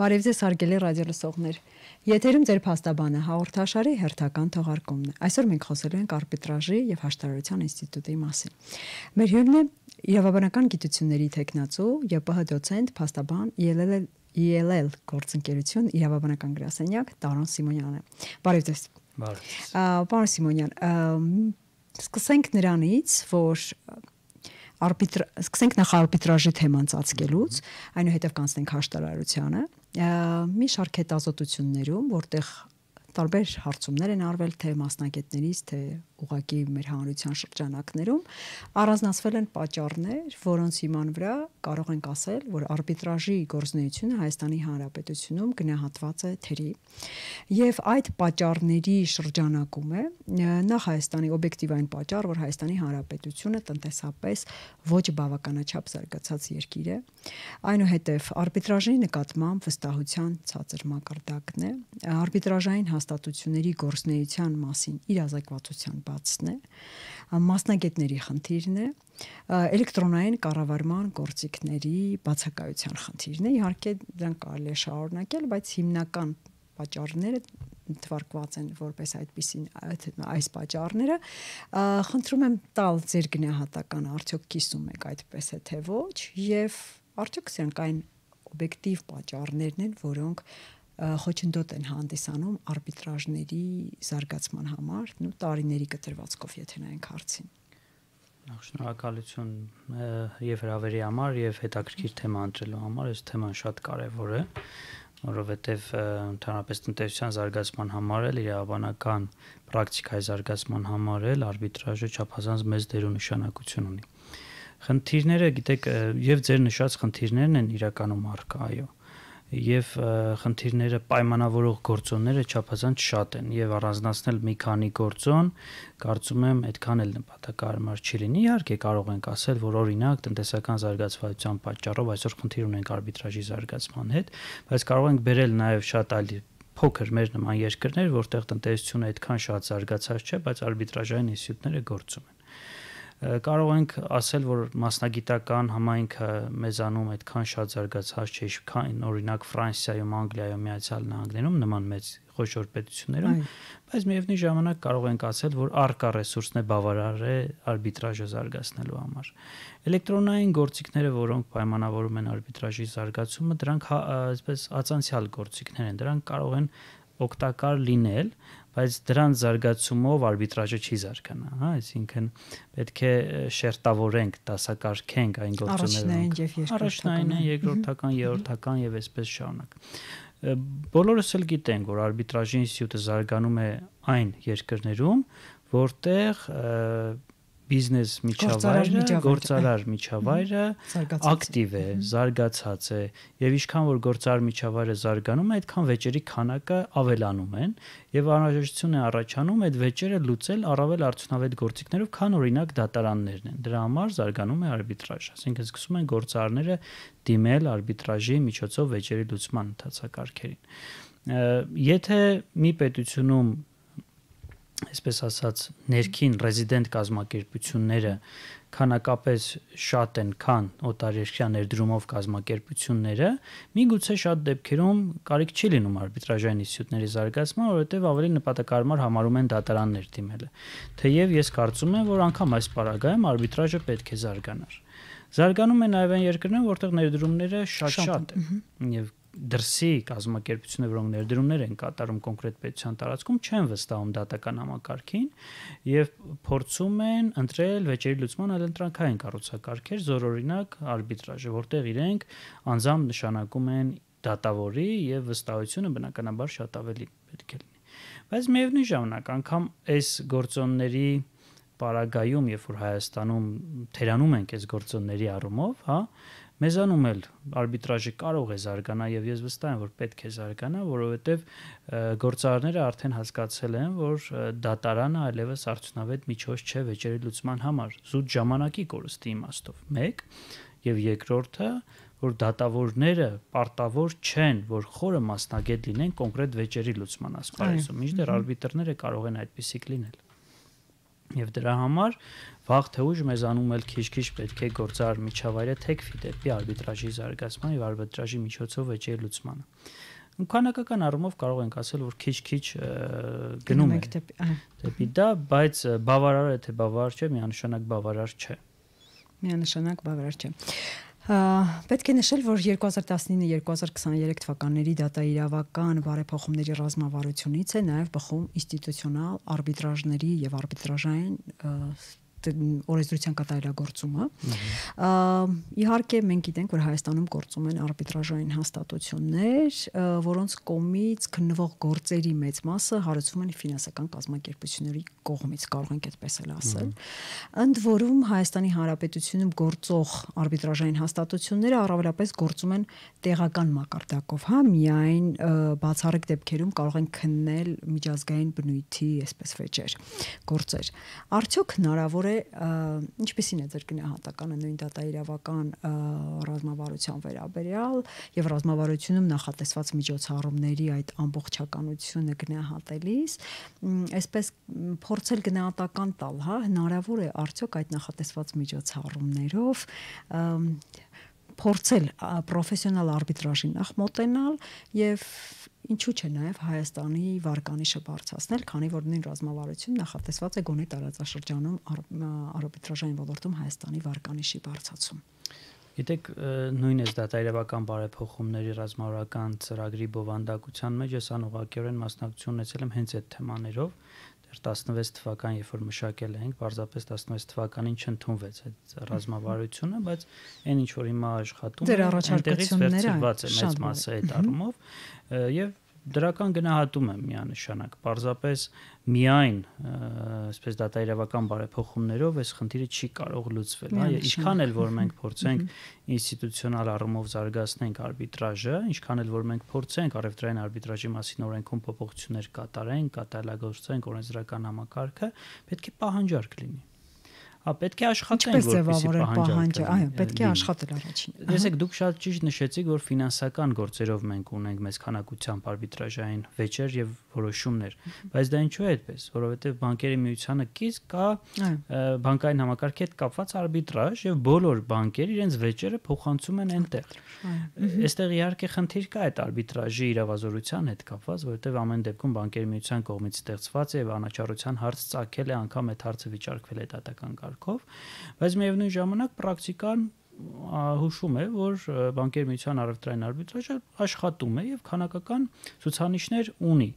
Բարև ձեզ հարգելի ռադիոլսողներ։ Եթերում ձեր փաստաբանը հաղորդաշարի հերթական թողարկումն է։ Այսօր մենք խոսելու ենք արբիտրաժի եւ հաշտարարության ինստիտուտի մասին։ Մեր հյուրն է Եվրոպական գիտությունների տեխնացու ԵՊՀ դոցենտ փաստաբան ԵԼԼ ԵԼԼ գործընկերություն իրավաբանական գրասենյակ Տարոն Սիմոնյանը։ Բարև ձեզ։ Բարև։ Պարոն Սիմոնյան, սկսենք նրանից, որ արբիտր սկսենք նախ արբիտրաժի թեման ծածկելուց, այնուհետև կանցնենք հաշտարարությանը մի շարք հետազոտություններում, որտեղ տարբեր հարցումներ են արվել թե մասնակիցներից, թե ուղակի մեր հանրության շրջանակներում առանձնացվել են պատճառներ, որոնց հիման վրա կարող ենք ասել, որ արբիտրաժի գործունեությունը Հայաստանի Հանրապետությունում գնահատված է թերի։ Եվ այդ պատճառների շրջանակում է նախ Հայաստանի օբյեկտիվային պատճառ, որ Հայաստանի Հանրապետությունը տնտեսապես ոչ բավականաչափ զարգացած երկիր է։ Այնուհետև արբիտրաժի նկատմամբ վստահության ցածր մակարդակն է։ Արբիտրաժային հաստ հաստատությունների գործնեության մասին իր ազատվածության բացն է, մասնագետների խնդիրն է, էլեկտրոնային կառավարման գործիքների բացակայության խնդիրն է։ Իհարկե դրանք կարելի է շարունակել, բայց հիմնական պատճառները թվարկված են որպես այդպիսին այդ, այս պատճառները խնդրում եմ տալ ձեր գնահատական արդյոք կիսում եք այդպես է թե ոչ եւ արդյոք սրանք այն օբյեկտիվ պատճառներն են որոնք խոչընդոտ են հանդիսանում արբիտրաժների զարգացման համար, նու տարիների կտրվածքով, եթե նայենք հարցին։ Շնորհակալություն եւ հրավերի համար եւ հետաքրքիր թեմա ընտրելու համար, այս թեման շատ կարեւոր է, որովհետեւ ընդհանրապես տնտեսության զարգացման համար էլ իր հավանական պրակտիկայի զարգացման համար էլ արբիտրաժը չափազանց մեծ դեր ու նշանակություն ունի։ Խնդիրները, գիտեք, եւ ձեր նշած խնդիրներն են իրականում առկա, այո։ Ա եւ խնդիրները պայմանավորող գործոնները չափազանց շատ են եւ առանձնացնել մի քանի գործոն կարծում եմ այդքան էլ նպատակարար չի լինի իհարկե կարող ենք ասել որ օրինակ տնտեսական զարգացվածության պատճառով այսօր խնդիր ունենք արբիտրաժի զարգացման հետ բայց կարող ենք բերել նաեւ շատ այլ փոքր մեր նման երկրներ որտեղ տնտեսությունը այդքան շատ զարգացած չէ բայց արբիտրաժային ինստիտուտները գործում են կարող ենք ասել, որ մասնագիտական համայնքը մեզանում այդքան շատ զարգացած չէ, քան օրինակ Ֆրանսիայում, Անգլիայում, Միացյալ Նահանգներում նման մեծ խոշոր պետություններում, բայց միևնույն ժամանակ կարող ենք ասել, որ արկա ռեսուրսն է բավարար է արբիտրաժը զարգացնելու համար։ Էլեկտրոնային գործիքները, որոնք պայմանավորում են արբիտրաժի զարգացումը, դրանք այսպես ածանցյալ գործիքներ են, դրանք կարող են օգտակար լինել, բայց դրան զարգացումով արբիտրաժը չի զարգանա, հա, այսինքն պետք է շերտավորենք, դասակարգենք այն գործունեությունը։ Առաջնային եւ երկրորդական, երրորդական եւ այսպես շարունակ։ Բոլորս էլ գիտենք, որ արբիտրաժի ինստիտուտը զարգանում է այն երկրներում, որտեղ բիզնես միջավայրը, գործարար միջավայրը ակտիվ է, զարգացած է եւ ինչքան որ գործարար միջավայրը զարգանում է, այդքան վեճերի քանակը ավելանում են եւ անհրաժեշտություն է առաջանում այդ վեճերը լուծել առավել արդյունավետ գործիքներով, քան օրինակ դատարաններն են։ Դրա համար զարգանում է արբիտրաժ, ասենքն սկսում են գործարարները դիմել արբիտրաժի միջոցով վեճերի լուծման ընթացակարգերին։ Եթե մի պետությունում այսպես ասած ներքին ռեզիդենտ կազմակերպությունները քանակապես շատ են, քան օտարերկրյա ներդրումով կազմակերպությունները, միգուցե շատ դեպքերում կարիք չի լինում արբիտրաժային ինստիտուտների զարգացման, որովհետև ավելի նպատակարար համարում են դատարաններ դիմելը։ Թեև ես կարծում եմ, որ անգամ այս պարագայում արբիտրաժը պետք է զարգանար։ Զարգանում է նաև այն երկրները, որտեղ ներդրումները շատ-շատ են եւ դրսի կազմակերպությունները, որոնք ներդրումներ են կատարում կոնկրետ պետության տարածքում, չեն վստահում դատական համակարգին եւ փորձում են ընտրել վեճերի լուծման այլ ընտրանկային կառուցակարգեր, զորօրինակ արբիտրաժը, որտեղ իրենք անձամբ նշանակում են դատավորի եւ վստահությունը բնականաբար շատ ավելի պետք է լինի։ Բայց միևնույն ժամանակ անգամ այս գործոնների պարագայում, երբ որ Հայաստանում թերանում ենք այս գործոնների առումով, հա, մեզանում էլ արբիտրաժը կարող է զարգանա եւ ես վստահ եմ որ պետք է զարգանա որովհետեւ գործարարները արդեն հասկացել են որ դատարանը այլևս արդյունավետ միջոց չէ վեճերի լուծման համար զուտ ժամանակի կորստի իմաստով 1 եւ երկրորդը որ դատավորները պարտավոր չեն, որ խորը մասնագետ լինեն կոնկրետ վեճերի լուծման ասպարեզում, մինչդեռ արբիտրները կարող են այդպիսիք լինել։ Եվ դրա համար Վաղ թե ուշ մեզանում էլ քիչ-քիչ պետք է գործար միջավայրը թեքվի դեպի արբիտրաժի զարգացման եւ արբիտրաժի միջոցով վեճի լուծմանը։ Քանակական առումով կարող ենք ասել, որ քիչ-քիչ գնում ենք դեպի դեպի դա, բայց բավարար է թե բավարար չէ, միանշանակ բավարար չէ։ Միանշանակ բավարար չէ։ Ա, պետք է նշել, որ 2019-2023 թվականների դատա իրավական բարեփոխումների ռազմավարությունից է նաև բխում ինստիտուցիոնալ արբիտրաժների եւ արբիտրաժային օրենսդրության կատարելագործումը։ Իհարկե մենք գիտենք, որ Հայաստանում գործում են արբիտրաժային հաստատություններ, որոնց կողմից քննվող գործերի մեծ մասը հարուցվում են ֆինանսական կազմակերպությունների կողմից, կարող ենք այդպես էլ ասել։ Ընդ որում Հայաստանի Հանրապետությունում գործող արբիտրաժային հաստատությունները առավելապես գործում են տեղական մակարդակով, հա, միայն բացառիկ դեպքերում կարող են քննել միջազգային բնույթի, այսպես վեճեր, գործեր։ Արդյոք հնարավոր թե ինչպեսին է ձեր գնահատականը նույն դատաիրավական ռազմավարության վերաբերյալ եւ ռազմավարությունում նախատեսված միջոցառումների այդ ամբողջականությունը գնահատելիս այսպես փորձել գնահատական տալ, հա, հնարավոր է արդյոք այդ նախատեսված միջոցառումներով փորձել պրոֆեսիոնալ արբիտրաժի նախ մոտենալ եւ ինչու՞ չէ նաև Հայաստանի վարկանիշը բարձրացնել, քանի որ նույն ռազմավարությունը նախատեսված է գոնե տարածաշրջանում արբիտրաժային ոլորտում Հայաստանի վարկանիշի բարձրացում։ Գիտեք, նույնիսկ դատարևական բարեփոխումների ռազմավարական ծրագրի բովանդակության մեջ ես անուղակիորեն մասնակցություն ունեցել եմ հենց այդ թեմաներով, էր 16 թվական, երբ որ մշակել էինք, պարզապես 16 թվականին չընդունվեց այդ ռազմավարությունը, բայց այն ինչ որ հիմա աշխատում է, դեր առաջարկությունները վերծված է մեծ մասը այդ առումով եւ դրական գնահատում եմ միանշանակ։ Պարզապես միայն այսպես դատաիրավական բարեփոխումներով այս խնդիրը չի կարող լուծվել, հա, ինչքան էլ որ մենք փորձենք ինստիտուցիոնալ առումով զարգացնենք արբիտրաժը, ինչքան էլ որ մենք փորձենք արևտրային արբիտրաժի մասին օրենքում փոփոխություններ կատարենք, կատարելագործենք օրենսդրական համակարգը, պետք է պահանջարկ լինի հա պետք է աշխատեն որպեսզի պահանջը այո պետք է աշխատել առաջին տեսեք դուք շատ ճիշտ նշեցիք որ ֆինանսական գործերով մենք ունենք մեծ քանակությամբ արբիտրաժային վեճեր եւ որոշումներ բայց դա ինչու է այդպես որովհետեւ բանկերի միությանը կից կա բանկային համակարգի հետ կապված արբիտրաժ եւ բոլոր բանկերը իրենց վեճերը փոխանցում են այնտեղ այստեղ իհարկե խնդիր կա այդ արբիտրաժի իրավազորության հետ կապված որովհետեւ ամեն դեպքում բանկերի միության կողմից ստեղծված եւ անաչառության հարց ծագել է անգամ այդ հարցը վիճարկվել է դատական կարգ վարքով, բայց միևնույն ժամանակ պրակտիկան հուշում է, որ բանկեր միության առևտրային արբիտրաժը աշխատում է եւ քանակական ցուցանիշներ ունի։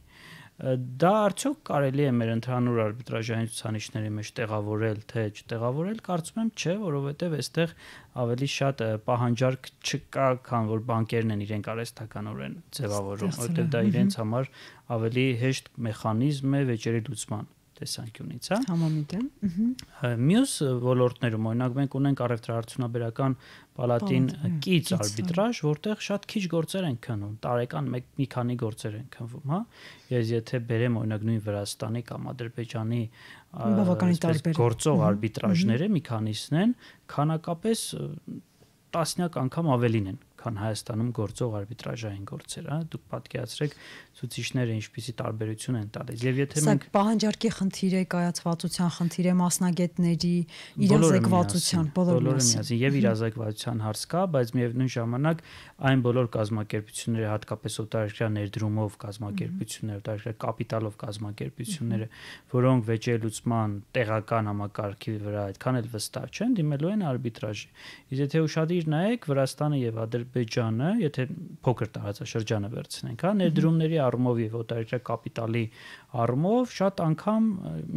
Դա արդյոք կարելի է մեր ընդհանուր արբիտրաժային ցուցանիշների մեջ տեղավորել, թե չտեղավորել, կարծում եմ չէ, որովհետեւ այստեղ ավելի շատ պահանջարկ չկա, քան որ բանկերն են իրենք արհեստականորեն ձևավորում, որովհետեւ դա իրենց համար ավելի հեշտ մեխանիզմ է վեճերի լուծման տեսանկյունից, հա։ Համամիտեմ։ Ահա։ Մյուս ոլորտներում օրինակ մենք ունենք առևտրահարցունաբերական պալատին հա, կից արբիտրաժ, որտեղ շատ քիչ գործեր են քննում, տարեկան մեկ մի քանի գործեր են քնվում, հա։ Ես եթե բերեմ օրինակ նույն Վրաստանի կամ Ադրբեջանի բավականին տարբեր գործող արբիտրաժները մի քանիսն են, քանակապես տասնյակ անգամ ավելին են քան Հայաստանում գործող արբիտրաժային գործեր, հա, դուք պատկերացրեք ցուցիչները ինչպիսի տարբերություն են տալիս։ Եվ եթե մենք Սա պահանջարկի խնդիր է, կայացվածության խնդիր է, մասնագետների իրազեկվածության, բոլորը միասին։ Եվ իրազեկվածության հարց կա, բայց միևնույն ժամանակ այն բոլոր կազմակերպությունները, հատկապես օտարերկրյա ներդրումով կազմակերպությունները, օտարերկրյա կապիտալով կազմակերպությունները, որոնք վեճի լուծման տեղական համակարգի վրա այդքան էլ վստահ չեն, դիմելու են արբիտրաժի։ Իսկ եթե ուշադիր նայեք, Վրաստանը եւ Ադրբեջանը Ադրբեջանը, եթե փոքր տարածաշրջանը վերցնենք, հա, ներդրումների առումով եւ օտարերկրյա կապիտալի առումով շատ անգամ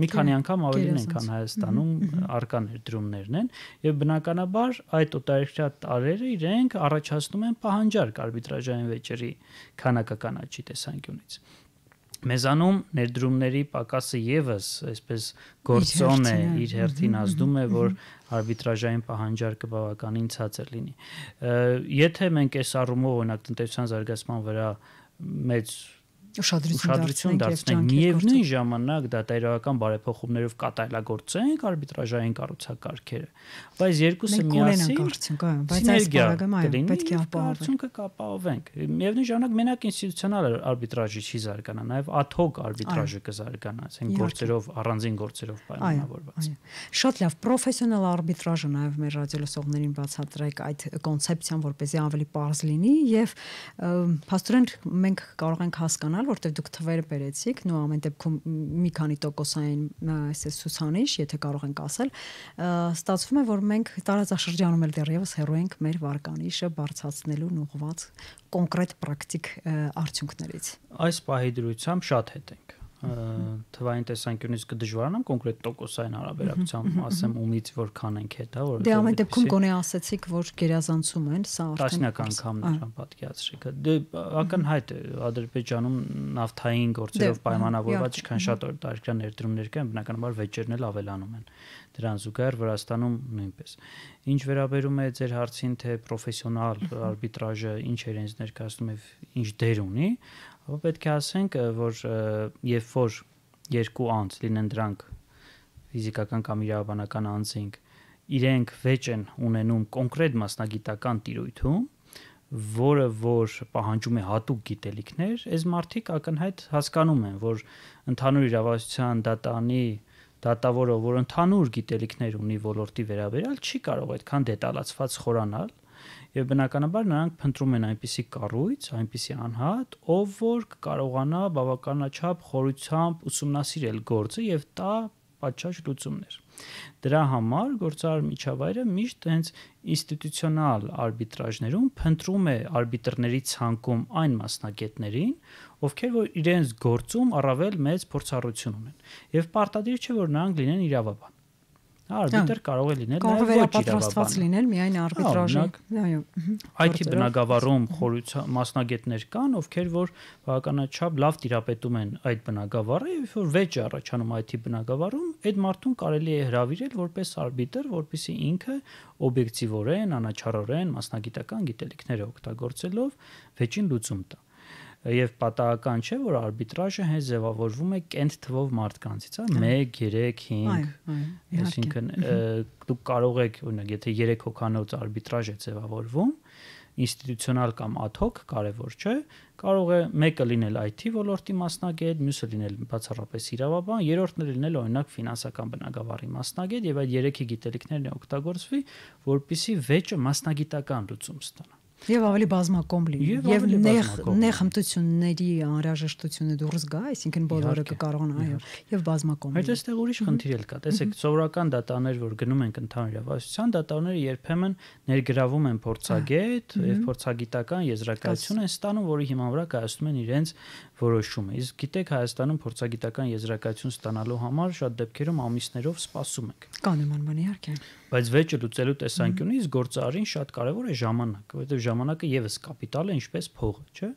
մի քանի անգամ ավելին են քան Հայաստանում արկա ներդրումներն են եւ բնականաբար այդ օտարերկրյա տարերը իրենք առաջացնում են պահանջարկ արբիտրաժային վեճերի քանակականաչի տեսանկյունից։ Մեզանում ներդրումների պակասը եւս այսպես գործոն է իր հերթին ազդում է, որ արբիտրաժային պահանջարկը բավականին ցածր լինի։ Եթե մենք այս առումով օրինակ տնտեսության զարգացման վրա մեծ ուշադրություն դարձնենք միևնույն ժամանակ դա տերական բարեփոխումներով կատարելագործենք արբիտրաժային կառուցակարգերը բայց երկուսը միասին կարծենք այո բայց այս բարագամը այո պետք է ապահովենք կապահովենք միևնույն ժամանակ մենակ ինստիտուցիոնալ արբիտրաժը չի զարգանա նաև ad hoc արբիտրաժը կզարգանա ասենք գործերով առանձին գործերով պայմանավորված շատ լավ պրոֆեսիոնալ արբիտրաժը նաև մեր ռադիոլսողներին բացատրեք այդ կոնցեպցիան որպեսզի ավելի པարզ լինի եւ փաստորեն մենք կարող ենք հասկանալ որովհետև դուք թվերը բերեցիք, նո ամեն դեպքում մի քանի տոկոսային այսպես ցուցանիշ, եթե կարող ենք ասել, ստացվում է, որ մենք տարածաշրջանում էլ դեռևս հեռու ենք մեր վարկանիշը բարձրացնելուն ուղված կոնկրետ պրակտիկ արդյունքներից։ Այս պահի դրությամբ շատ հետ ենք թվային տեսանկյունից կդժվարանամ կոնկրետ տոկոսային հարաբերակցությամբ ասեմ ումից որքան ենք հետա հա, որ Դե ամեն դեպքում գոնե ասացիք որ գերազանցում են սա արդեն տասնյակ անգամ նրան պատկերացրիք հա։ դե ակնհայտ է Ադրբեջանում նավթային գործերով դե, պայմանավորված ինչքան շատ օտարերկրյա ներդրումներ կան բնականաբար վեճերն էլ ավելանում են դրան զուգահեռ Վրաստանում նույնպես ինչ վերաբերում է ձեր հարցին թե պրոֆեսիոնալ արբիտրաժը ինչ էր ինձ ներկայացնում եւ ինչ դեր ունի Ապա պետք է ասենք, որ երբ որ երկու անձ լինեն դրանք ֆիզիկական կամ իրավաբանական անձինք, իրենք վեճ են ունենում կոնկրետ մասնագիտական տիրույթում, որը որ պահանջում է հատուկ գիտելիքներ, այս մարդիկ ակնհայտ հասկանում են, որ ընդհանուր իրավասության դատանի դատավորը, որ ընդհանուր գիտելիքներ ունի ոլորտի վերաբերյալ, չի կարող այդքան դետալացված խորանալ եւ բնականաբար նրանք փնտրում են այնպիսի կառույց, այնպիսի անհատ, ով որ կարողանա բավականաչափ խորությամբ ուսումնասիրել գործը եւ տա պատշաճ լուծումներ։ Դրա համար գործարար միջավայրը միշտ հենց ինստիտուցիոնալ արբիտրաժներում փնտրում է արբիտրների ցանկում այն մասնակիցներին, ովքեր որ իրենց գործում առավել մեծ փորձառություն ունեն։ Եվ պարտադիր չէ որ նրանք լինեն իրավաբան։ Արբիտր կարող է լինել նաև ոչ իրավապահ լինել միայն արբիտրաժի։ Այո։ IT բնագավառում խորհրդության մասնագետներ կան, ովքեր որ բավականաչափ լավ տիրապետում են այդ բնագավառը, եւ որ վեճ առաջանում IT բնագավառում, այդ մարդուն կարելի է հրավիրել որպես արբիտր, որպիսի ինքը օբյեկտիվորեն, անաչառորեն մասնագիտական գիտելիքները օգտագործելով վեճին լուծում տա եւ պատահական չէ որ արբիտրաժը հենց ձևավորվում է կենտ թվով մարդկանցից, հա 1 3 5 այսինքն դուք կարող եք օրինակ եթե 3 հոկանոց արբիտրաժ է ձևավորվում ինստիտուցիոնալ կամ ad-hoc կարևոր չէ կարող է մեկը լինել IT ոլորտի մասնագետ, մյուսը լինել բացառապես իրավաբան, երրորդն լինել օրինակ ֆինանսական բնագավառի մասնագետ եւ այդ երեքի գիտելիքներն է օգտագործվի, որpիսի վեճը մասնագիտական լուծում ստանա Եվ ավելի բազմակողմ լինի։ Եվ նեղ նեղ հմտությունների անհրաժեշտությունը դուրս գա, այսինքն բոլորը կկարողանան, այո, եւ բազմակողմ։ Այդ էստեղ ուրիշ խնդիր էլ կա։ Տեսեք, սովորական դատաներ, որ գնում ենք ընդհանրապես ասացիան, դատաները երբեմն ներգրավում են փորձագետ եւ փորձագիտական եզրակացություն են ստանում, որի հիման վրա կայացնում են իրենց որոշում է։ Իսկ գիտեք, Հայաստանում փորձագիտական եզրակացություն ստանալու համար շատ դեպքերում ամիսներով սպասում ենք։ Կա նման բան իհարկե։ Բայց վեճը լուծելու տեսանկյունից գործարին շատ կարևոր է ժամանակը, որովհետև ժամանակը եւս կապիտալ է, ինչպես փողը, չէ՞։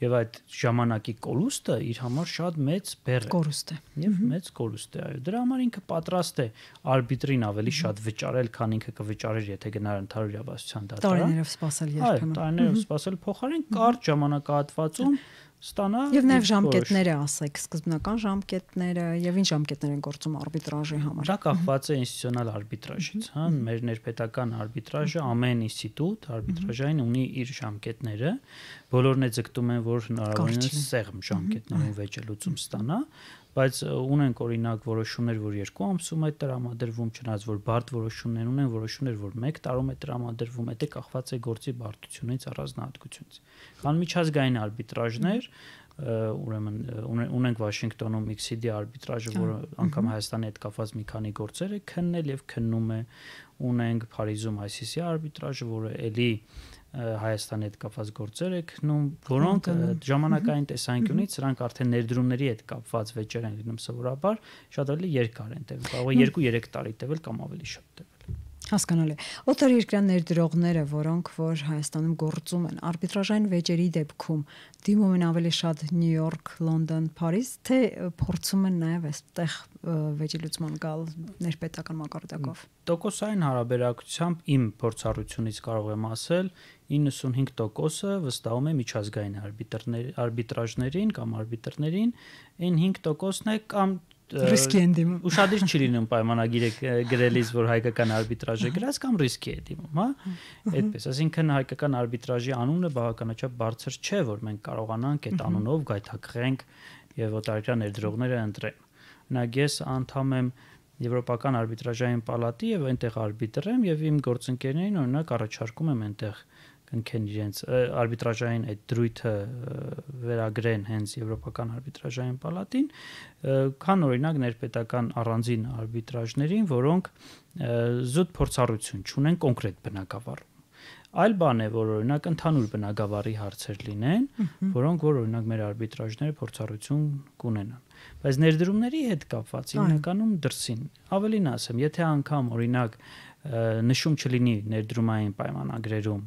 Եվ այդ ժամանակի կորուստը իր համար շատ մեծ բեռ է։ Կորուստ է։ Եվ մեծ կորուստ է, այո։ Դրա համար ինքը պատրաստ է արբիտրին ավելի շատ վճարել, քան ինքը կվճարեր, եթե գնար ընդհանուր իրավասության դատարան։ Տարիներով սпасել երբեմն։ Այո, տարիներով սпасել փոխարեն կարճ ժամանակահատվածում ստանա Եվ նաև ժամկետները, ասեք, սկզբնական ժամկետները եւ ինչ ժամկետներ են գործում արբիտրաժի համար։ Դա կախված է ինստիտուցիոնալ արբիտրաժից, հա, մեր ներպետական արբիտրաժը ամեն ինստիտուտ արբիտրաժային ունի իր ժամկետները, բոլորն է ձգտում են, որ հնարավորինս սեղմ ժամկետներով վեճելուցում ստանա, բայց ունենք օրինակ որոշումներ, որ երկու ամսում է տրամադրվում, չնայած որ բարդ որոշումներ ունեն, որոշումներ, որ 1 տարում է տրամադրվում, դա կախված է գործի բարդությունից, առանձնահատկությունից։ Կան միջազգային արբիտրաժներ, ուրեմն ունենք Վաշինգտոնում XCD արբիտրաժը, որը անգամ Հայաստանի հետ կապված մի քանի գործեր է քննել եւ քննում է։ Ունենք Փարիզում ICC արբիտրաժը, որը ելի Հայաստանի հետ կապված գործեր եք գնում, որոնք ժամանակային տեսանկյունից սրանք արդեն ներդրումների հետ կապված վեճեր են լինում սովորաբար, շատ ավելի երկար են տևում, կարող է 2-3 տարի տևել կամ ավելի շատ տևել։ Հասկանալի։ Օտար երկրան ներդրողները, որոնք որ Հայաստանում գործում են, արբիտրաժային վեճերի դեպքում դիմում են ավելի շատ Նյու Յորք, Լոնդոն, Փարիզ, թե փորձում են նաև այստեղ վեճի լուծման գալ ներպետական մակարդակով։ Տոկոսային հարաբերակցությամբ իմ փորձառությունից կարող եմ ասել, 95%-ը վստահում է միջազգային արբիտրներ, արբիտրաժներին կամ արբիտրներին, այն 5%-ն է կամ ռիսկի են դիմում։ Ուշադիր չի լինում պայմանագիրը գրելիս, որ հայկական արբիտրաժը գրած կամ ռիսկի է դիմում, հա։ Այդպես, այսինքն հայկական արբիտրաժի անունը բավականաչափ բարձր չէ, որ մենք կարողանանք այդ անունով գայթակղենք եւ օտարերկրյա ներդրողները ընտրեն։ Նագ ես անդամ եմ Եվրոպական արբիտրաժային պալատի եւ այնտեղ արբիտր եմ եւ իմ գործընկերներին օրինակ առաջարկում եմ այնտեղ կնքեն իրենց արբիտրաժային այդ դրույթը վերագրեն հենց եվրոպական արբիտրաժային պալատին, քան օրինակ ներպետական առանձին արբիտրաժներին, որոնք զուտ փորձառություն չունեն կոնկրետ բնակավարում։ Այլ բան է, որ օրինակ ընդհանուր բնակավարի հարցեր լինեն, որոնք որ օրինակ մեր արբիտրաժները փորձառություն կունենան։ Բայց ներդրումների հետ կապված հիմնականում դրսին։ Ավելին ասեմ, եթե անգամ օրինակ նշում չլինի ներդրումային պայմանագրերում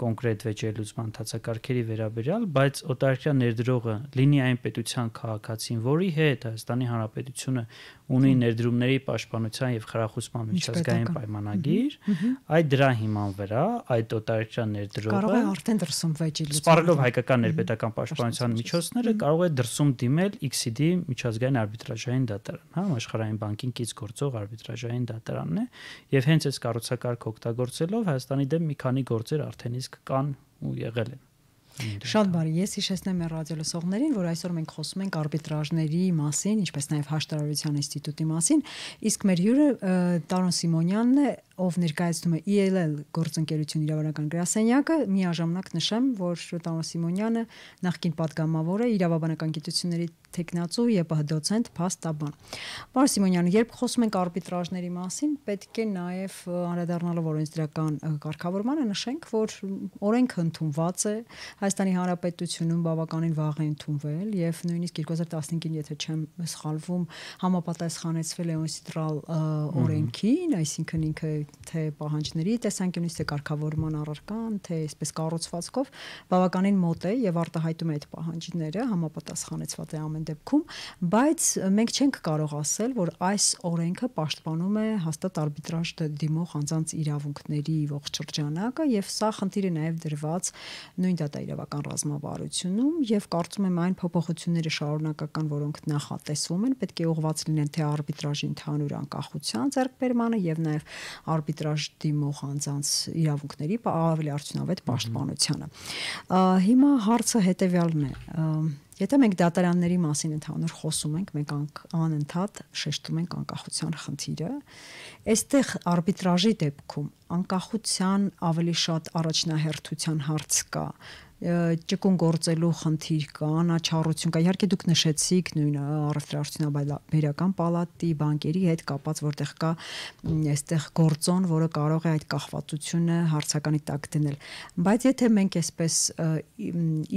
կոնկրետ վեճելուցման ընթացակարգերի վերաբերյալ, բայց օտարքյա ներդրողը լինի այն պետության քաղաքացին, որի հետ Հայաստանի Հանրապետությունը ունի ներդրումների պաշտպանության եւ խրախուսման միջազգային պայմանագիր, այդ դրա հիման վրա այդ օտարքյա ներդրողը կարող է արդեն դրսում վեճելուց սպառելով հայկական ներպետական պաշտպանության միջոցները կարող է դրսում դիմել XCD միջազգային արբիտրաժային դատարան, հա, աշխարհային բանկին կից գործող արբիտրաժային դատարանն է եւ հենց այս կառուցակարգ օգտագործելով Հայաստանի դեմ մի քանի գործեր արդեն արդեն իսկ կան ու եղել են։ Շատ բարի։ Ես հիշեցնեմ մեր ռադիոլսողներին, որ այսօր մենք խոսում ենք արբիտրաժների մասին, ինչպես նաև հաշտարարության ինստիտուտի մասին, իսկ մեր հյուրը Տարոն Սիմոնյանն է, ով ներկայացնում է ELL գործընկերություն իրավարական գրասենյակը, միաժամանակ նշեմ, որ Տանո Սիմոնյանը նախկին падգամավոր է իրավաբանական գիտությունների տեխնացու եւ դոցենտ փաստաբան։ Պարոն Սիմոնյան, երբ խոսում ենք արբիտրաժների մասին, պետք է նաեւ անդրադառնալով օրենսդրական կարգավորմանը նշենք, որ օրենքը ընդունված է Հայաստանի Հանրապետությունում բավականին վաղ է ընդունվել եւ նույնիսկ 2015-ին, եթե չեմ սխալվում, համապատասխանեցվել է օրենսդրալ օրենքին, այսինքն ինքը թե պահանջների տեսանկյունից թե կարգավորման առարկան, թե այսպես կառուցվածքով բավականին մոտ է եւ արտահայտում է այդ պահանջները, համապատասխանեցված է ամեն դեպքում, բայց մենք չենք կարող ասել, որ այս օրենքը պաշտպանում է հաստատ արբիտրաժ դիմող անձանց իրավունքների ողջ շրջանակը եւ սա խնդիրը նաեւ դրված նույն դատա իրավական ռազմավարությունում եւ կարծում եմ այն փոփոխությունները շարունակական, որոնք նախատեսվում են, պետք է ուղղված լինեն թե արբիտրաժի ընդհանուր անկախության ձեռքբերմանը եւ նաեւ արբիտրաժ դիմող անձանց իրավունքների ավելի արդյունավետ պաշտպանությանը։ Հիմա հարցը հետեւյալն է։ Եթե մենք դատարանների մասին ընդհանուր խոսում ենք, մենք անընդհատ շեշտում ենք անկախության խնդիրը։ Այստեղ արբիտրաժի դեպքում անկախության ավելի շատ առաջնահերթության հարց կա, ճկուն գործելու խնդիր կա, անաչառություն կա։ Իհարկե դուք նշեցիք նույն առևտրարարությունաբերական պալատի, բանկերի հետ կապված, որտեղ կա այստեղ գործոն, որը կարող է այդ կախվածությունը հարցականի տակ դնել։ Բայց եթե մենք այսպես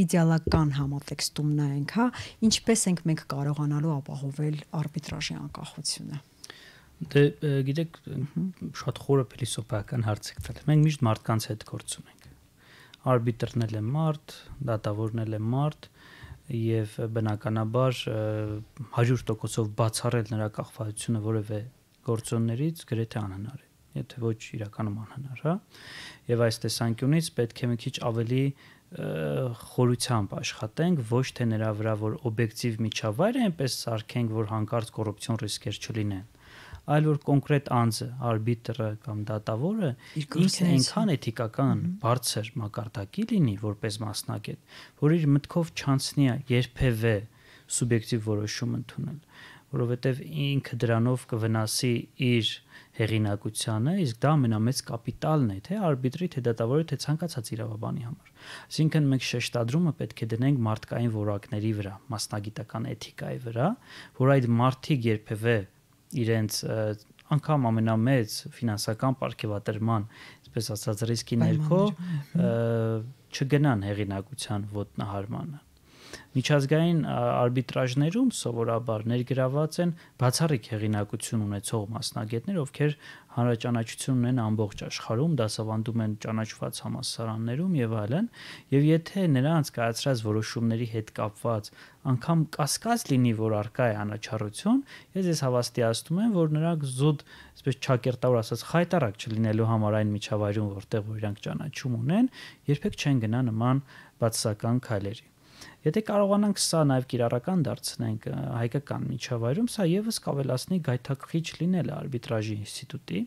իդեալական համատեքստում նայենք, հա, ինչպես ենք մենք կարողանալու ապահովել արբիտրաժի անկախությունը։ Դե գիտեք, շատ խորը փիլիսոփայական հարց եք տվել։ Մենք միշտ մարդկանց հետ գործում արբիտրնել է մարդ, դատավորնել է մարդ եւ բնականաբար 100%-ով բացառել նրա կախվածությունը որևէ գործոններից գրեթե անհնար է եթե ոչ իրականում անհնար, հա։ Եվ այս տեսանկյունից պետք է մի քիչ ավելի խորությամբ աշխատենք, ոչ թե նրա վրա, որ օբյեկտիվ միջավայր այնպես սարքենք, որ հանկարծ կոռուպցիոն ռիսկեր չլինեն այլ որ կոնկրետ անձը, արբիտրը կամ դատավորը ինքը այնքան էթիկական բարձր մակարդակի լինի որպես մասնակետ, որ իր մտքով չանցնի երբևէ սուբյեկտիվ որոշում ընդունել, որովհետև ինքը դրանով կվնասի իր հեղինակությանը, իսկ դա ամենամեծ կապիտալն է, թե արբիտրի, թե դատավորի, թե ցանկացած իրավաբանի համար։ Այսինքն մենք շեշտադրումը պետք է դնենք մարդկային որակների վրա, մասնագիտական էթիկայի վրա, որ այդ մարդիկ երբևէ իրենց անկամ ամենամեծ ֆինանսական ապարգևատրման, այսպես ասած, ռիսկի ներքո չգնան հեղինակության ոտնահարմանը։ Միջազգային արբիտրաժներում սովորաբար ներգրաված են բացառիկ հեղինակություն ունեցող մասնագետներ, ովքեր հանրաճանաչություն ունեն ամբողջ աշխարհում, դասավանդում են ճանաչված համալսարաններում եւ այլն, եւ եթե նրանց կայացրած որոշումների հետ կապված անգամ կասկած լինի, որ արկա է անաչառություն, ես ես հավաստիացնում եմ, որ նրանք զուտ, այսպես ճակերտավոր ասած, խայտարակ չլինելու համար այն միջավայրում, որտեղ որ իրանք ճանաչում ունեն, երբեք չեն գնա նման բացասական քայլերի Եթե կարողանանք սա նաև կիրառական դարձնենք հայկական միջավայրում, սա եւս կավելացնի գայթակղիչ լինելը արբիտրաժի ինստիտուտի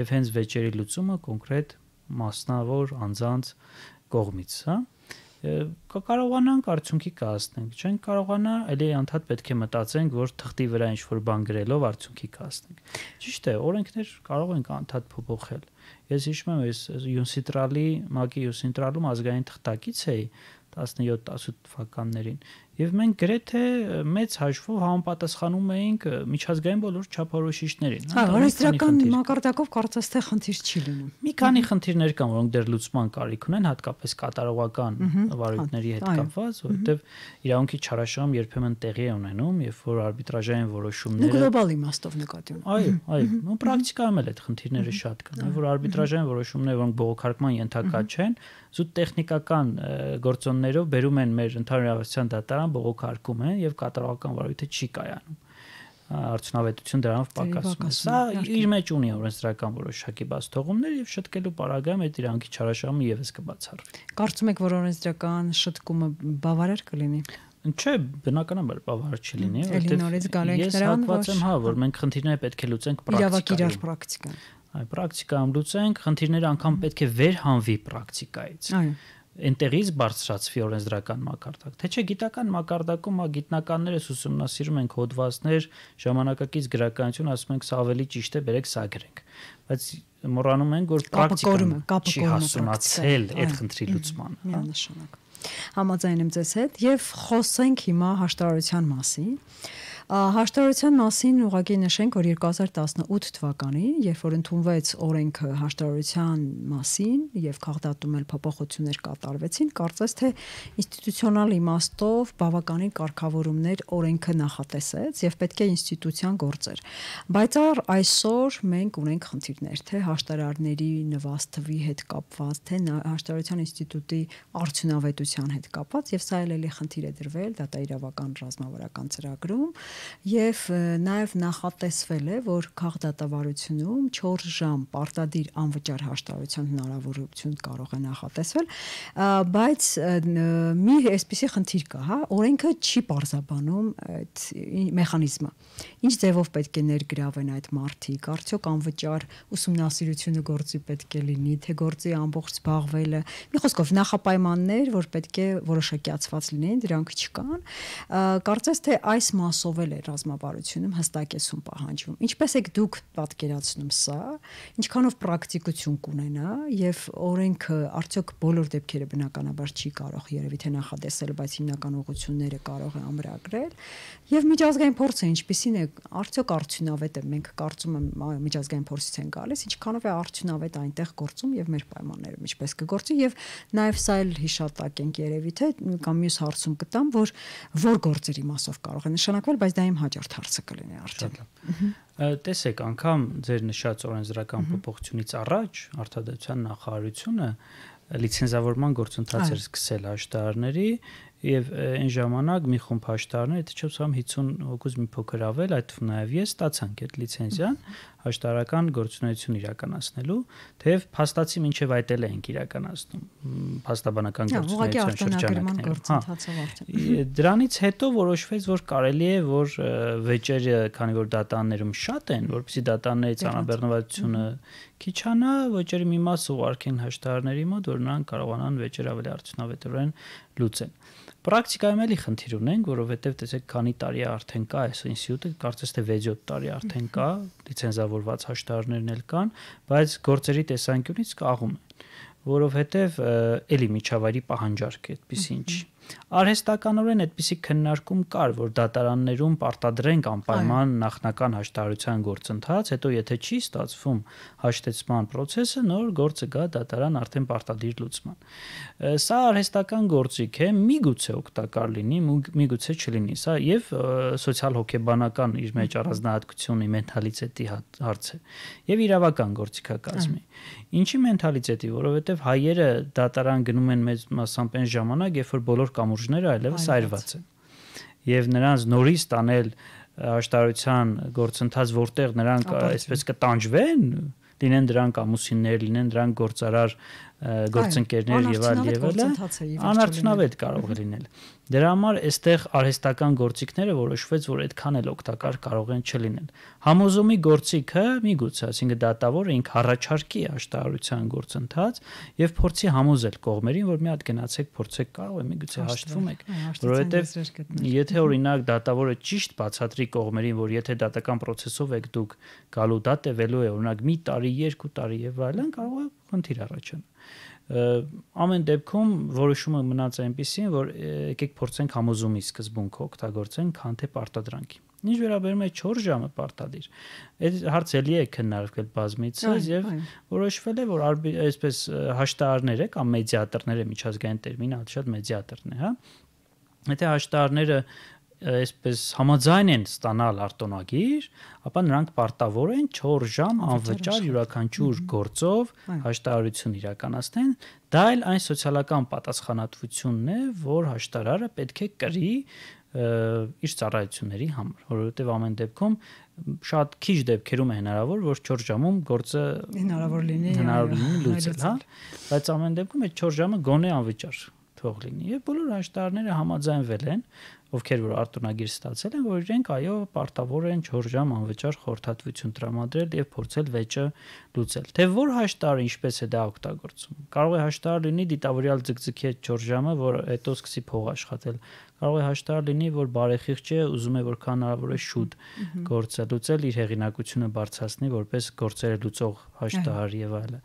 եւ հենց վեճերի լուծումը կոնկրետ մասնավոր անձանց կողմից, հա կկարողանանք արդյունքի կհասնենք։ Չենք կարողանա, ելի անդադ պետք է մտածենք, որ թղթի վրա ինչ-որ բան գրելով արդյունքի կհասնենք։ Ճիշտ է, օրենքներ կարող ենք անդադ փոփոխել։ Ես հիշում եմ, ես Յունսիտրալի, Մակի Յունսիտրալում ազգային թղթակից էի, 17-18 թվականներին եւ մենք գրեթե մեծ հաշվով համապատասխանում էինք միջազգային բոլոր չափորոշիչներին։ Հա, օրենսդրական հա, մակարդակով կարծես թե խնդիր չի լինում։ Մի քանի խնդիրներ կան, որոնք դեռ լուծման կարիք ունեն, հատկապես կատարողական հա, վարույթների հետ կապված, որովհետեւ իրավունքի չարաշահում երբեմն տեղի է ունենում, երբ որ արբիտրաժային որոշումները գլոբալ իմաստով նկատի ունեն։ Այո, այո, ու պրակտիկայում էլ այդ խնդիրները շատ կան, որ արբիտրաժային որոշումները, որոնք բողոքարկման ենթակա չեն, զուտ տեխնիկական գործոններով բերում են մեր ընդհանուր ավարտության դատարան դրան բողոքարկում են եւ կատարողական վարույթը չի կայանում արդյունավետություն դրանով պակասում է սա իր մեջ ունի օրենսդրական որոշակի բաց թողումներ եւ շտկելու պարագայում այդ իրանքի չարաշահումը եւս կբացառվի կարծում եք որ օրենսդրական շտկումը բավարար կլինի Չէ, բնականաբար բավարար չլինի, որովհետեւ ես հակված եմ, հա, որ մենք խնդիրները պետք է լուծենք պրակտիկայով։ Իրավագիր պրակտիկան։ Այո, պրակտիկայում լուծենք, խնդիրները անգամ պետք է վերհանվի պրակտիկայից։ Այո ընտեղից բարձրացվի օրենսդրական մակարդակ։ Թե չէ գիտական մակարդակում ա գիտնականները ուսումնասիրում են հոդվածներ, ժամանակակից գրականություն, ասում ենք սա ավելի ճիշտ է, բերեք սա գրենք։ Բայց մոռանում են, որ պրակտիկան չի հասունացել այդ խնդրի լուծման։ հա։ Միանշանակ։ Համաձայն եմ ձեզ հետ եւ խոսենք հիմա հաշտարարության մասին։ Հաշտարարության մասին ուղղակի նշենք, որ 2018 թվականին, երբ որ ընդունվեց օրենքը հաշտարարության մասին եւ քաղաքդատում էլ փոփոխություններ կատարվեցին, կարծես թե ինստիտուցիոնալ իմաստով բավականին կարգավորումներ օրենքը նախատեսեց եւ պետք է ինստիտուցիան գործեր։ Բայց առ այսօր մենք ունենք խնդիրներ, թե հաշտարարների նվաստվի հետ կապված, թե հաշտարարության ինստիտուտի արդյունավետության հետ կապված եւ սա էլ էլի խնդիր է դրվել դատա իրավական ռազմավարական ծրագրում եւ նաեւ նախատեսվել է, որ քաղաքդատավարությունում 4 ժամ պարտադիր անվճար հաշտարարության հնարավորություն կարող է նախատեսվել, բայց մի այսպիսի խնդիր կա, հա, օրենքը չի բարձաբանում այդ մեխանիզմը։ Ինչ ձևով պետք է ներգրավեն այդ մարտիկ, արդյոք անվճար ուսումնասիրությունը գործի պետք է լինի, թե գործի ամբողջ զբաղվելը։ Մի խոսքով նախապայմաններ, որ պետք է որոշակիացված լինեն, դրանք չկան։ Կարծես թե այս մասով ապահովել է ռազմավարությունում հստակեսում պահանջվում։ Ինչպես եք դուք պատկերացնում սա, ինչքանով պրակտիկություն կունենա եւ օրենքը արդյոք բոլոր դեպքերը բնականաբար չի կարող երևի թե նախադեսել, բայց հիմնական ուղղությունները կարող է ամրագրել եւ միջազգային փորձը ինչպիսին է արդյոք արդյունավետ է մենք կարծում եմ միջազգային փորձից են գալիս, ինչքանով է արդյունավետ այնտեղ գործում եւ մեր պայմաններում ինչպես կգործի եւ նաեւ սա էլ հիշատակ ենք երևի թե կամ մյուս հարցում կտամ, որ որ գործերի մասով կարող է նշանակվել, բայց բայց դա իմ հաջորդ հարցը կլինի արդեն։ Տեսեք, անգամ ձեր նշած օրենսդրական փոփոխությունից առաջ արտադրության նախարարությունը լիցենզավորման գործընթաց էր սկսել հաշտարների եւ այն ժամանակ մի խումբ հաշտարներ, թե չէ 50 հոկուս մի փոքր ավել, այդ թվում նաեւ ես ստացանք այդ լիցենզիան, հաշտարական գործունեություն իրականացնելու, թեև փաստացի մինչև այդ էլ ենք իրականացնում փաստաբանական գործունեության շրջանակներում։ Հա։ Դրանից հետո որոշվեց, որ կարելի է, որ վեճերը, քանի որ դատաներում շատ են, որպեսզի դատաների ցանաբեռնվածությունը քիչանա, վեճերի մի մասը ուղարկեն հաշտարարների մոտ, որ նրանք կարողանան վեճերը ավելի արդյունավետորեն լուծեն։ Պրակտիկայում էլի խնդիր ունենք, որովհետև տեսեք, քանի տարի է արդեն կա այս ինստիտուտը, կարծես թե 6-7 տարի արդեն կա, լիցենզավորված հաշտարներն էլ կան, բայց գործերի տեսանկյունից կաղում են, որովհետև էլի միջավայրի պահանջարկ է, այդպես ինչ։ Ա, Արհեստականորեն այդպիսի քննարկում կար, որ դատարաններում պարտադրենք անպայման նախնական հաշտարարության գործընթաց, հետո եթե չի ստացվում հաշտեցման process-ը, նոր գործը գա դատարան արդեն պարտադիր լուծման։ Սա արհեստական գործիք է, միգուցե օգտակար լինի, միգուցե չլինի։ Սա եւ սոցիալ հոգեբանական իր մեջ առանձնահատկությունի մենթալիտետի հա-, հարց է եւ իրավական գործիքա կազմի։ Ինչի մենթալիտետի, որովհետեւ հայերը դատարան գնում են մեծ մասամբ այն ժամանակ, երբ որ բոլոր կամուրջները այլևս այրված են։ Եվ նրանց նորից տանել աշտարության գործընթաց, որտեղ նրանք այսպես կտանջվեն, լինեն դրանք ամուսիններ, լինեն դրանք գործարար գործընկերներ եւ այլ եւ այլ անարդյունավետ կարող է լինել դրա համար այստեղ արհեստական գործիքները որոշվեց որ այդքան էլ օգտակար կարող են չլինել համոզումի գործիքը միգուցե ասինքն դատավորը ինք հառաչարկի աշտարարության գործընթաց եւ փորձի համոզել կողմերին որ մի հատ գնացեք փորձեք կարող է միգուցե հաշտվում եք որովհետեւ եթե օրինակ դատավորը ճիշտ բացատրի կողմերին որ եթե դատական process-ով եք դուք գալու դա տևելու է օրինակ մի տարի, երկու տարի եւ այլն կարող է խնդիր առաջանա ամեն դեպքում որոշումը մնաց այնպեսին, որ եկեք փորձենք համոզումի սկզբունքը օգտագործեն, քան թե պարտադրանքի։ Ինչ վերաբերում է 4 ժամը պարտադիր։ Այդ հարցը լի է քննարկվել բազմիցս եւ որոշվել է, որ այսպես հաշտարները կամ մեդիատորները միջազգային տերմին, շատ մեդիատորն է, հա։ Եթե հաշտարները այսպես համաձայն են ստանալ արտոնագիր, ապա նրանք պարտավոր են 4 ժամ անվճար յուրաքանչյուր գործով հաշտարարություն իրականացնեն։ Դա էլ այն սոցիալական պատասխանատվությունն է, որ հաշտարարը պետք է կրի իր ծառայությունների համար, որովհետև ամեն դեպքում շատ քիչ դեպքերում է հնարավոր, որ 4 ժամում գործը հնարավոր լինի հնարավոր լինի լուծել, հա, բայց ամեն դեպքում այդ 4 ժամը գոնե անվճար թող լինի։ Եվ բոլոր հաշտարները համաձայնվել են, ովքեր որ արտոնագիր ստացել են, որ իրենք այո պարտավոր են 4 ժամ անվճար խորհրդատվություն տրամադրել եւ փորձել վեճը լուծել։ Թե որ հաշտարը ինչպես է դա օգտագործում։ Կարող է հաշտար լինի դիտավորյալ ձգձգի այդ 4 ժամը, որ հետո սկսի փող աշխատել։ Կարող է հաշտար լինի, որ բարեխիղճ է, ուզում է որքան հնարավոր է շուտ գործը լուծել, իր հեղինակությունը բարձրացնի որպես գործերը լուծող հաշտար եւ այլը։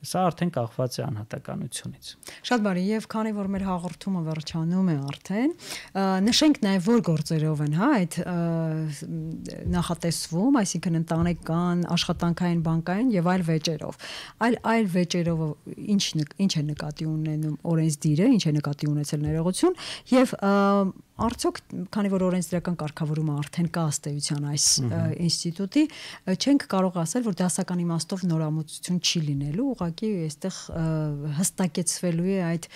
Սա արդեն կախված է անհատականությունից։ Շատ բարի, եւ քանի որ մեր հաղորդումը վերջանում է արդեն, նշենք Տեսնենք նաև որ գործերով են, հա, այդ նախատեսվում, այսինքն ընտանեկան, աշխատանքային, բանկային եւ այլ վեճերով։ Այլ այլ վեճերով ինչ ինչ է նկատի ունենում օրենսդիրը, ինչ է նկատի ունեցել ներողություն եւ և, և, և, և, և, և, և, և, և Արդյոք, քանի որ օրենսդրական կարգավորումը արդեն կա ըստեյության այս ինստիտուտի, չենք կարող ասել, որ դասական իմաստով նորամուծություն չի լինելու, ուղղակի այստեղ հստակեցվելու է այդ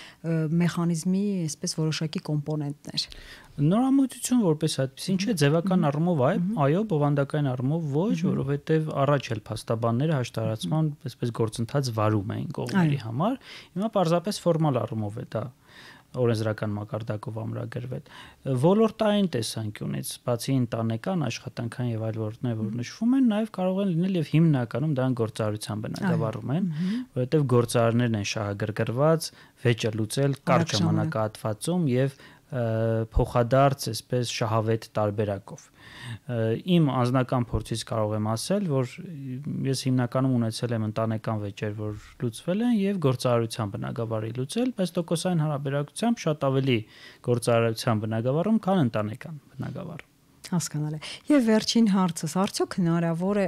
մեխանիզմի, այսպես որոշակի կոմպոնենտներ։ Նորամուծություն որպես այդպես ինչ է ձևական առումով այ այո բովանդակային առումով ոչ որովհետև առաջ էլ փաստաբանները հաշտարացման այսպես գործընթաց վարում էին կողմերի համար հիմա պարզապես ֆորմալ առումով է դա օրենսդրական մակարդակով ամրագրվել։ Ոլորտային տեսանկյունից, բացի ընտանեկան, աշխատանքային եւ այլ ոլորտներ, որ նշվում են, նաեւ կարող են լինել եւ հիմնականում դրան գործարարության բնակավարում են, որովհետեւ գործարարներն են շահագրգռված վեճը լուծել կարճ ժամանակահատվածում եւ փոխադարձ այսպես շահավետ տարբերակով։ Իմ անձնական փորձից կարող եմ ասել, որ ես հիմնականում ունեցել եմ ընտանեկան վեճեր, որ լուծվել են եւ գործարարության բնակավարի լուծել, բայց տոկոսային հարաբերակցությամբ շատ ավելի գործարարության բնակավարում, քան ընտանեկան բնակավարում։ Հասկանալի։ Եվ վերջին հարցս, արդյոք հնարավոր է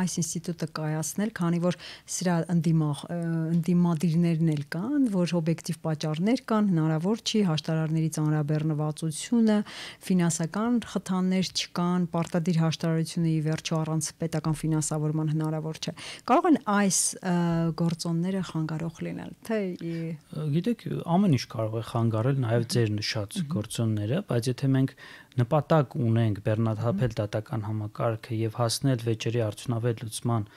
այս ինստիտուտը կայացնել, քանի որ սրա ընդդիմող ընդդիմադիրներն էլ կան, որ օբյեկտիվ պատճառներ կան, հնարավոր չի հաշտարարների ծանրաբեռնվածությունը, ֆինանսական խթաններ չկան, պարտադիր հաշտարարությունը ի վերջո առանց պետական ֆինանսավորման հնարավոր չէ։ Կարող են այս գործոնները խանգարող լինել, թե Գիտեք, ամեն ինչ կարող է խանգարել նաև ձեր նշած գործոնները, բայց եթե մենք նպատակ ունենք բեռնաթափել դատական համակարգը եւ հասնել վեճերի արդյունավետ լուծման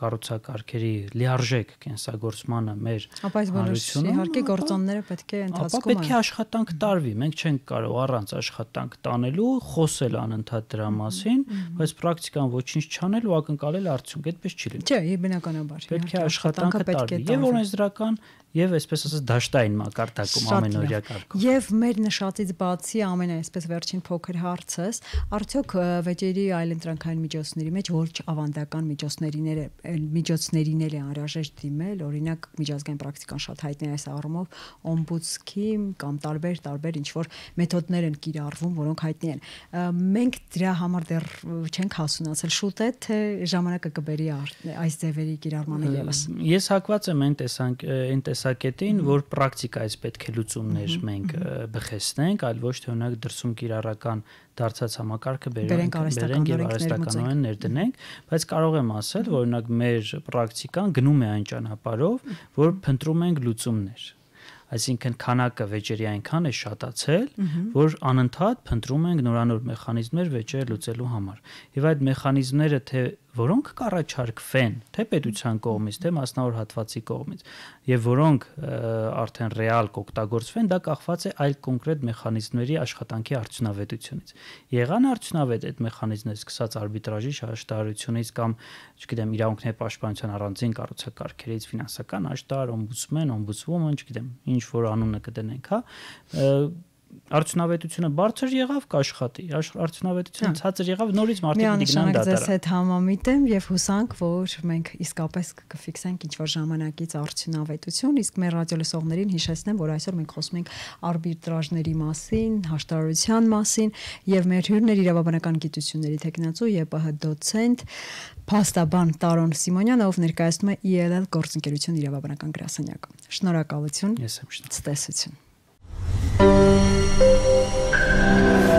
կառուցակարգերի լիարժեք կենսագործմանը մեր ապա այս բոլորը իհարկե գործոնները պետք է ընթացքում ապա պետք է աշխատանք տարվի մենք չենք կարող առանց աշխատանք տանելու խոսել անընդհատ դրա մասին բայց պրակտիկան ոչինչ չանել ու ակնկալել արդյունք այդպես չի լինի չէ բնականաբար պետք է աշխատանքը տարվի եւ օրենսդրական եւ այսպես ասած դաշտային մակարդակում ամենօրյա կարգով։ Եվ մեր նշածից բացի ամեն այսպես վերջին փոքր հարցս, արդյոք վեճերի այլ ընտրանքային միջոցների մեջ ոչ ավանդական միջոցներ միջոցներիները միջոցներին էլ է անհրաժեշտ դիմել, օրինակ միջազգային պրակտիկան շատ հայտնի այս առումով օմբուդսկի կամ տարբեր տարբեր ինչ որ մեթոդներ են կիրառվում, որոնք հայտնի են։ Մենք դրա համար դեռ չենք հասունացել շուտ է, թե ժամանակը կբերի այս ձևերի կիրառմանը եւս։ Ես հակված եմ այն տեսանք այն տեսակետին, որ պրակտիկայից պետք է լուծումներ մենք բխեցնենք, այլ ոչ թե օրինակ դրսում կիրառական դարձած համակարգը բերենք, բերենք եւ արհեստականորեն ներդնենք, բայց կարող եմ ասել օրինակ մեր պրակտիկան գնում է այն ճանապարհով, որ փնտրում ենք լուծումներ այսինքն քանակը վեճերի այնքան է շատացել, որ անընդհատ փնտրում ենք նորանոր մեխանիզմներ վեճերը լուծելու համար։ Եվ այդ մեխանիզմները թե որոնք կառաջարկվեն թե պետության կողմից, թե մասնավոր հատվածի կողմից, եւ որոնք արդեն ռեալ կօգտագործվեն, դա կախված է այլ կոնկրետ մեխանիզմների աշխատանքի արդյունավետությունից։ Եղան արդյունավետ այդ մեխանիզմները սկսած արբիտրաժի շահշտարությունից կամ, չգիտեմ, իրավունքների պաշտպանության առանձին կառուցակարգերից, ֆինանսական աշխտար, օմբուդսմեն, օմբուդսվոմեն, չգիտեմ, ինչ ինչ որ անունը կդնենք, հա, արդյունավետությունը բարձր եղավ կաշխատի, արդյունավետությունը հա։ ցածր եղավ, նորից մարդիկ դիգնան դատարան։ Ես այդ համամիտ եմ եւ հուսանք, որ մենք իսկապես կֆիքսենք ինչ որ ժամանակից արդյունավետություն, իսկ մեր ռադիոլսողներին հիշեցնեմ, որ այսօր մենք խոսում ենք արբիտրաժների մասին, հաշտարարության մասին եւ մեր հյուրն էր իրավաբանական գիտությունների տեխնացու ԵՊՀ դոցենտ Փաստաբան Տարոն Սիմոնյանը, ով ներկայացնում է ELL գործընկերություն իրավաբանական գրասենյակ։ Շնորհակալություն։ Ես եմ շնորհակալ։ Ցտեսություն։ Música